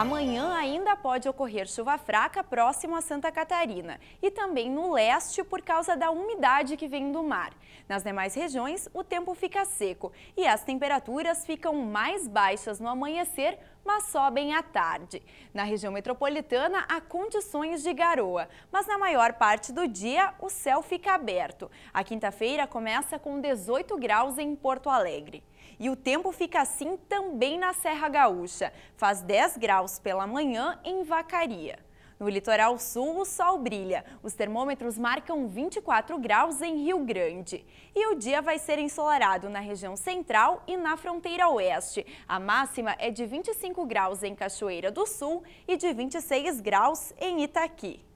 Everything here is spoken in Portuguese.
Amanhã ainda pode ocorrer chuva fraca próximo a Santa Catarina e também no leste por causa da umidade que vem do mar. Nas demais regiões, o tempo fica seco e as temperaturas ficam mais baixas no amanhecer, mas sobem à tarde. Na região metropolitana, há condições de garoa, mas na maior parte do dia o céu fica aberto. A quinta-feira começa com 18 graus em Porto Alegre. E o tempo fica assim também na Serra Gaúcha. Faz 10 graus pela manhã em Vacaria. No litoral sul, o sol brilha. Os termômetros marcam 24 graus em Rio Grande. E o dia vai ser ensolarado na região central e na fronteira oeste. A máxima é de 25 graus em Cachoeira do Sul e de 26 graus em Itaqui.